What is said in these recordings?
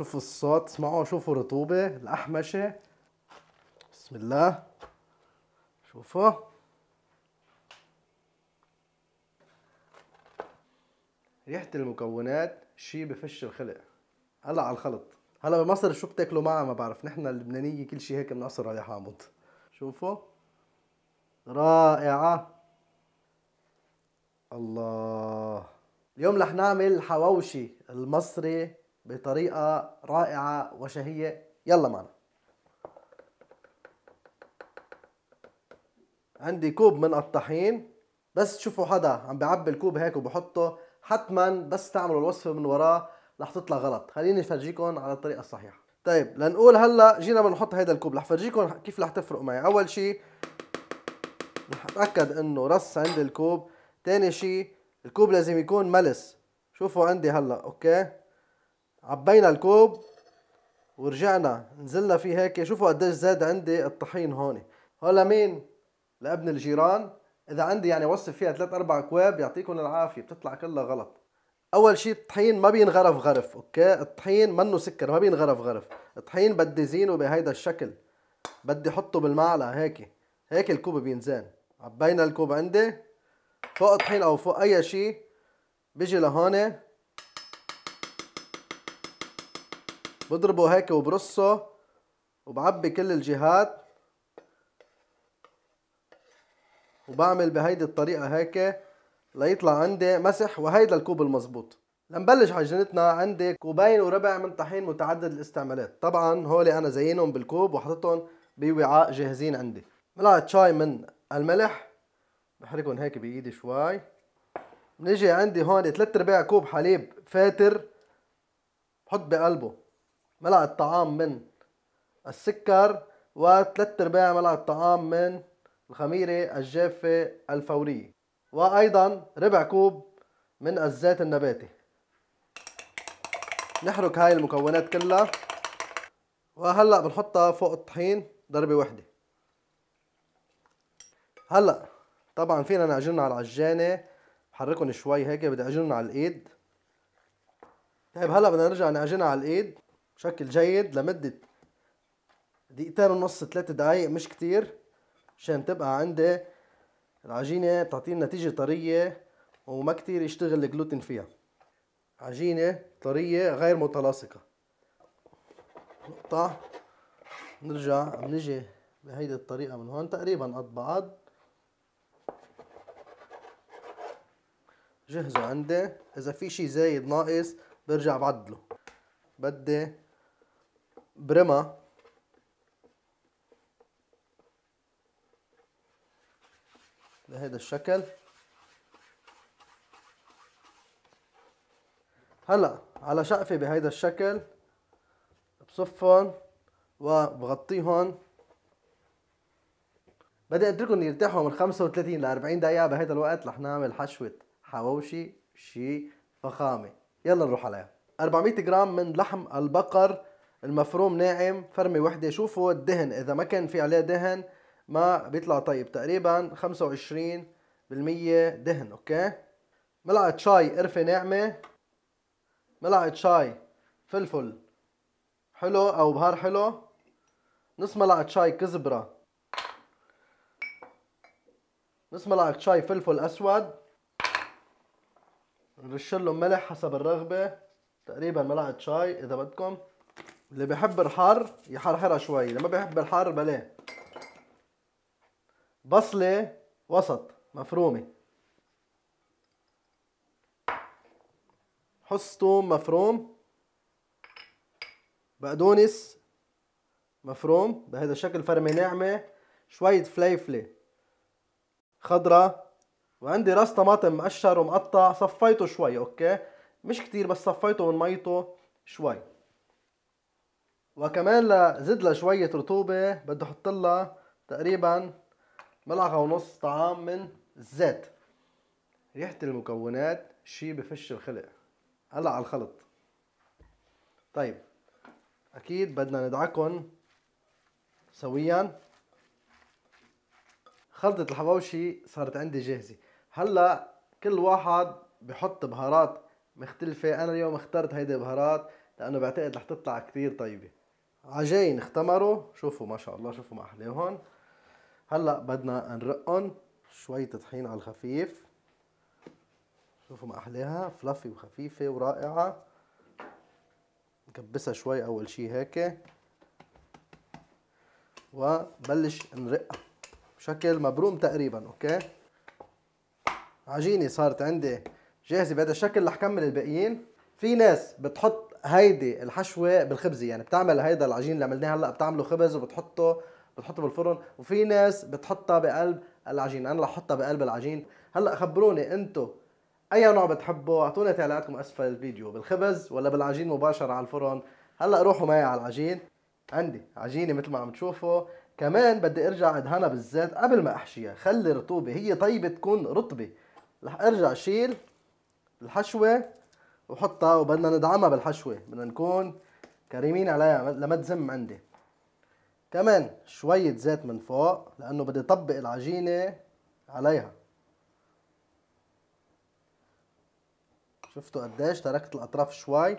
شوفوا الصوت اسمعوا شوفوا الرطوبة الأحمشة بسم الله شوفوا ريحة المكونات شي بفش الخلق هلا على الخلط هلا بمصر شو بتاكلوا معها ما بعرف نحن اللبنانية كل شي هيك بنعصر عليه حامض شوفوا رائعة الله اليوم رح نعمل حواوشي المصري بطريقة رائعة وشهية يلا معنا عندي كوب من الطحين بس تشوفوا حدا عم بيعبي الكوب هيك وبحطه حتما بس تعملوا الوصفة من وراه رح تطلع غلط خليني فرجيكم على الطريقة الصحيحة طيب لنقول هلا جينا بنحط هيدا الكوب رح فرجيكم كيف رح تفرق معي اول شيء رح اتاكد انه رص عندي الكوب ثاني شيء الكوب لازم يكون ملس شوفوا عندي هلا اوكي عبينا الكوب ورجعنا نزلنا فيه هيك شوفوا قديش زاد عندي الطحين هون هلا مين لابن الجيران اذا عندي يعني وصف فيها ثلاث اربع اكواب يعطيكم العافيه بتطلع كلها غلط اول شيء الطحين ما بينغرف غرف اوكي الطحين منه سكر ما بينغرف غرف الطحين بدي زينه بهيدا الشكل بدي احطه بالمعلقه هيك هيك الكوب بينزان عبينا الكوب عندي فوق الطحين او فوق اي شيء بيجي لهون بضربه هيك وبرصه وبعبي كل الجهات وبعمل بهيدي الطريقة هيك ليطلع عندي مسح وهيدا الكوب المزبوط لنبلش عجنتنا عندي كوبين وربع من طحين متعدد الاستعمالات طبعا هولي انا زينهم بالكوب وحطتهم بوعاء جاهزين عندي ملعقة شاي من الملح بحركهم هيك بايدي شوي بنيجي عندي هون 3 ارباع كوب حليب فاتر بحط بقلبه ملعقة طعام من السكر وثلاث ارباع ملعقة طعام من الخميرة الجافة الفورية وأيضا ربع كوب من الزيت النباتي نحرك هاي المكونات كلها وهلأ بنحطها فوق الطحين ضربة وحدة هلأ طبعا فينا نعجنها على العجانة بحركهم شوي هيك بدي أعجنهم على الإيد طيب هلأ بدنا نرجع نعجنها على الإيد بشكل جيد لمدة دقيقتين ونص ثلاث دقايق مش كتير عشان تبقى عندي العجينة تعطينا نتيجة طرية وما كتير يشتغل الجلوتين فيها عجينة طرية غير متلاصقة نقطع نرجع بنجي بهيدي الطريقة من هون تقريبا قد بعض جهزه عندي إذا في شي زايد ناقص برجع بعدله بدي برما بهذا الشكل هلا على شقفة بهيدا الشكل بصفهم وبغطيهم بدي اتركهم يرتاحوا من 35 ل 40 دقيقة بهيدا الوقت رح نعمل حشوة حواوشي شي فخامة يلا نروح عليها 400 جرام من لحم البقر المفروم ناعم فرمي وحدة شوفوا الدهن إذا ما كان في عليه دهن ما بيطلع طيب تقريبا 25% دهن أوكي ملعقة شاي قرفة ناعمة ملعقة شاي فلفل حلو أو بهار حلو نص ملعقة شاي كزبرة نص ملعقة شاي فلفل أسود نرشلهم ملح حسب الرغبة تقريبا ملعقة شاي إذا بدكم اللي بيحب الحر يحرحرها شوي اللي ما بيحب الحر بلاه بصلة وسط مفرومة حس ثوم مفروم بقدونس مفروم بهذا الشكل فرمة ناعمة شوية فليفلة خضرة وعندي راس طماطم مقشر ومقطع صفيته شوي اوكي مش كتير بس صفيته من ميته شوي وكمان لزد لها شوية رطوبة بدي احط لها تقريبا ملعقة ونص طعام من الزيت ريحة المكونات شي بفش الخلق هلا على الخلط طيب اكيد بدنا ندعكن سويا خلطة الحواوشي صارت عندي جاهزة هلا كل واحد بحط بهارات مختلفة انا اليوم اخترت هيدي البهارات لانه بعتقد رح تطلع كتير طيبة عجين اختمروا شوفوا ما شاء الله شوفوا ما احلاهم هلا بدنا نرقهم شوية طحين على الخفيف شوفوا ما احلاها فلافي وخفيفه ورائعه نكبسها شوي اول شي هيك وبلش نرقها بشكل مبروم تقريبا اوكي عجينه صارت عندي جاهزه بهذا الشكل رح كمل الباقيين في ناس بتحط هيدي الحشوه بالخبزه يعني بتعمل هيدا العجين اللي عملناه هلا بتعمله خبز وبتحطه بتحطه بالفرن وفي ناس بتحطها بقلب العجين انا رح احطها بقلب العجين هلا خبروني انتو اي نوع بتحبوا اعطونا تعليقاتكم اسفل الفيديو بالخبز ولا بالعجين مباشره على الفرن هلا روحوا معي على العجين عندي عجينه مثل ما عم تشوفوا كمان بدي ارجع ادهنها بالزيت قبل ما احشيها خلي رطوبه هي طيبه تكون رطبه رح ارجع اشيل الحشوه وحطها وبدنا ندعمها بالحشوة بدنا نكون كريمين عليها لما تزم عندي كمان شوية زيت من فوق لأنه بدي طبق العجينة عليها شفتوا قديش تركت الأطراف شوي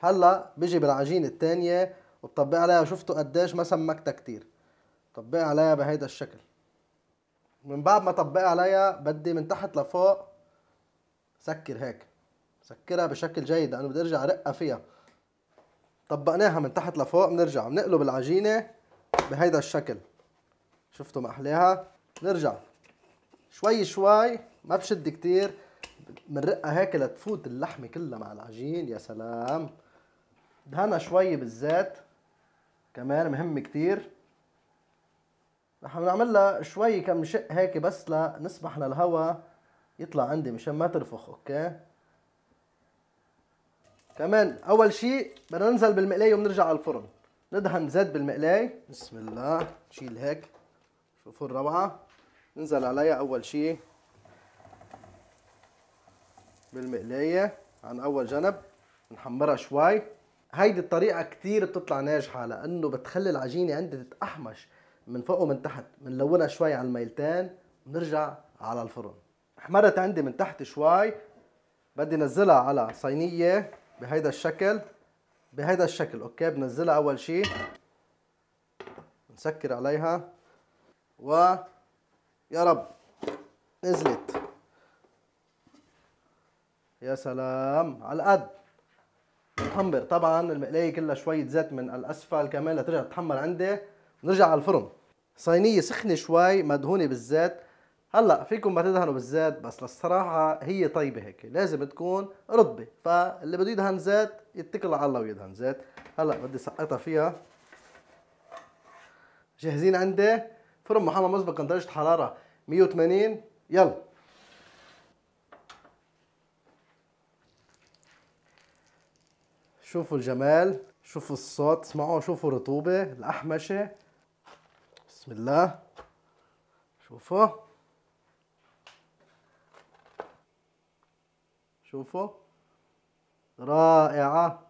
هلا بيجي بالعجينة التانية وبطبق عليها شفتوا قديش ما سمكتها كتير طبق عليها بهيدا الشكل من بعد ما طبق عليها بدي من تحت لفوق سكر هيك سكرها بشكل جيد لانه بدي ارجع ارقها فيها طبقناها من تحت لفوق بنرجع بنقلب العجينه بهيدا الشكل شفتوا ما احلاها نرجع شوي شوي ما بشد كتير بنرقها هيك لتفوت اللحمه كلها مع العجين يا سلام دهنا شوي بالزيت كمان مهم كتير رح نعملها شوي كم شق هيك بس لنسمح للهواء يطلع عندي مشان ما ترفخ اوكي كمان اول شيء بدنا ننزل بالمقلايه وبنرجع على الفرن ندهن زيت بالمقلايه بسم الله نشيل هيك شوفوا الروعه ننزل عليها اول شيء بالمقلايه عن اول جنب نحمرها شوي هيدي الطريقه كتير بتطلع ناجحه لانه بتخلي العجينه عندي تتقحمش من فوق ومن تحت بنلونها شوي على الميلتين بنرجع على الفرن احمرت عندي من تحت شوي بدي نزلها على صينيه بهيدا الشكل بهيدا الشكل اوكي بنزلها اول شيء نسكر عليها و يا رب نزلت يا سلام على القد بتحمر طبعا المقلايه كلها شويه زيت من الاسفل كمان لترجع تتحمر عندي ونرجع على الفرن صينيه سخنه شوي مدهونه بالزيت هلا فيكم ما تدهنوا بالزيت بس للصراحه هي طيبه هيك لازم تكون رطبه فاللي بده يدهن زيت يتكل على الله ويدهن زيت هلا بدي سقطها فيها جاهزين عندي فرن محمى مسبقا درجه حراره 180 يلا شوفوا الجمال شوفوا الصوت اسمعوا شوفوا الرطوبه الاحمشه بسم الله شوفوا شوفوا رائعة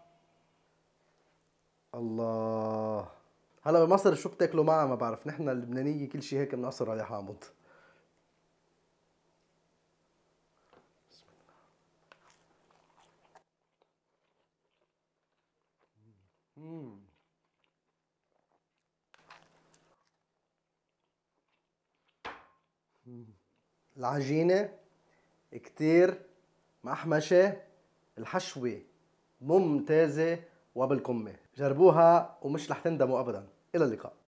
الله هلا بمصر شو بتاكلوا معها ما بعرف نحن اللبنانية كل شيء هيك بنقصر عليه حامض العجينة كتير محمشة الحشوة ممتازة وبالقمة جربوها ومش رح تندموا أبدا إلى اللقاء